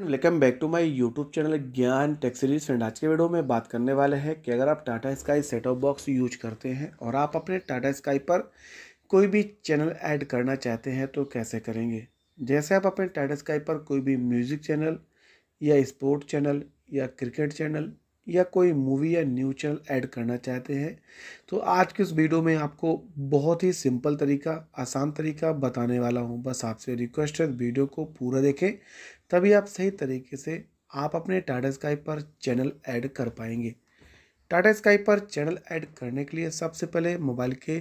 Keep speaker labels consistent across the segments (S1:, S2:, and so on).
S1: welcome back to my YouTube channel Gyan tech series series friend आज के video में बात करने वाले हैं कि अगर आप Tata Sky set off box use करते हैं और आप अपने टाटा स्काई पर कोई भी चैनल ऐड करना चाहते हैं तो कैसे करेंगे जैसे आप अपने टाटा स्काई पर कोई भी म्यूज़िक चैनल या स्पोर्ट चैनल या क्रिकेट चैनल या कोई मूवी या न्यूज चैनल ऐड करना चाहते हैं तो आज के इस वीडियो में आपको बहुत ही सिंपल तरीका आसान तरीका बताने वाला हूं बस आपसे रिक्वेस्ट है वीडियो को पूरा देखें तभी आप सही तरीके से आप अपने टाटा स्काई पर चैनल ऐड कर पाएंगे टाटा स्काई पर चैनल ऐड करने के लिए सबसे पहले मोबाइल के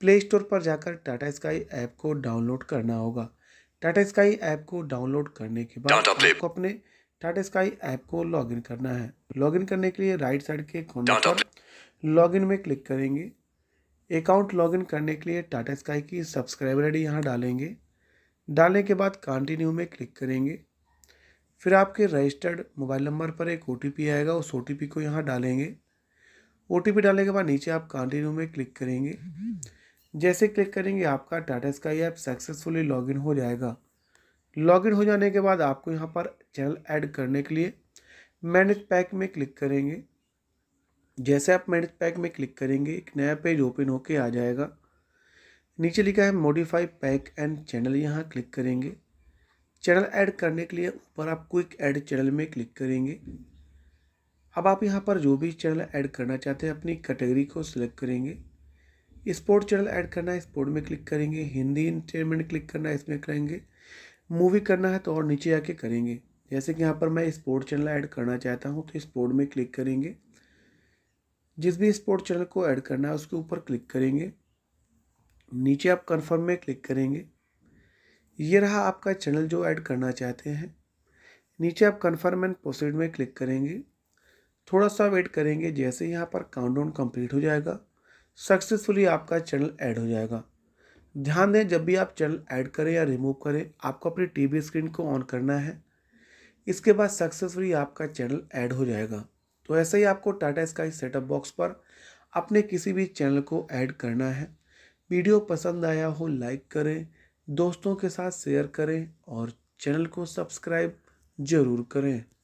S1: प्ले स्टोर पर जाकर टाटा स्काई ऐप को डाउनलोड करना होगा टाटा स्काई ऐप को डाउनलोड करने के बाद आपको अपने टाटा स्काई ऐप को लॉगिन करना है लॉगिन करने के लिए राइट साइड के कोने पर लॉगिन में क्लिक करेंगे अकाउंट लॉगिन करने के लिए टाटा स्काई की सब्सक्राइबर आई डी यहाँ डालेंगे डालने के बाद कंटिन्यू में क्लिक करेंगे फिर आपके रजिस्टर्ड मोबाइल नंबर पर एक ओ आएगा उस ओ को यहाँ डालेंगे ओ डालने के बाद नीचे आप कंटिन्यू में क्लिक करेंगे जैसे क्लिक करेंगे आपका Tata Sky app successfully login हो जाएगा लॉगिन हो जाने के बाद आपको यहाँ पर चैनल ऐड करने के लिए मैनेज पैक में क्लिक करेंगे जैसे आप मैनेज पैक में क्लिक करेंगे एक नया पेज ओपन होके आ जाएगा नीचे लिखा है मॉडिफाई पैक एंड चैनल यहाँ क्लिक करेंगे चैनल ऐड करने के लिए ऊपर आप क्विक ऐड चैनल में क्लिक करेंगे अब आप यहाँ पर जो भी चैनल ऐड करना चाहते हैं अपनी कैटेगरी को सिलेक्ट करेंगे स्पोर्ट चैनल ऐड करना है स्पोर्ट में क्लिक करेंगे हिंदी इंटरटेनमेंट क्लिक करना है इसमें करेंगे मूवी करना है तो और नीचे आके करेंगे जैसे कि यहाँ पर मैं स्पोर्ट चैनल ऐड करना चाहता हूँ तो स्पोर्ट में क्लिक करेंगे जिस भी स्पोर्ट चैनल को ऐड करना है उसके ऊपर क्लिक करेंगे नीचे आप कन्फर्म में क्लिक करेंगे ये रहा आपका चैनल जो ऐड करना चाहते हैं नीचे आप कंफर्म एंड प्रोसीड में क्लिक करेंगे थोड़ा सा वेट करेंगे जैसे यहाँ पर काउंटडाउन कंप्लीट हो जाएगा सक्सेसफुली आपका चैनल ऐड हो जाएगा ध्यान दें जब भी आप चैनल ऐड करें या रिमूव करें आपको अपनी टीवी स्क्रीन को ऑन करना है इसके बाद सक्सेसफुली आपका चैनल ऐड हो जाएगा तो ऐसे ही आपको टाटा स्काई सेटअप बॉक्स पर अपने किसी भी चैनल को ऐड करना है वीडियो पसंद आया हो लाइक करें दोस्तों के साथ शेयर करें और चैनल को सब्सक्राइब ज़रूर करें